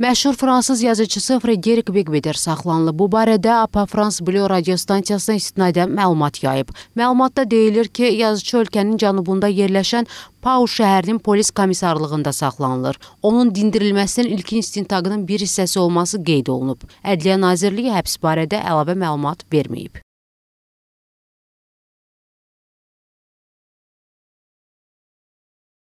Məşhur fransız yazıcısı Frederik Bigbider saxlanılıb. Bu barədə APA Frans Bleu radio stansiyasına istinadən məlumat yayıb. Məlumatda deyilir ki, yazıcı ölkənin cənubunda yerləşən Pau şəhərinin polis komissarlığında saxlanılır. Onun dindirilməsinin ilkin istintaqının bir hissəsi olması qeyd olunub. Ədliyyə Nazirliyi həbs barədə əlavə məlumat verməyib.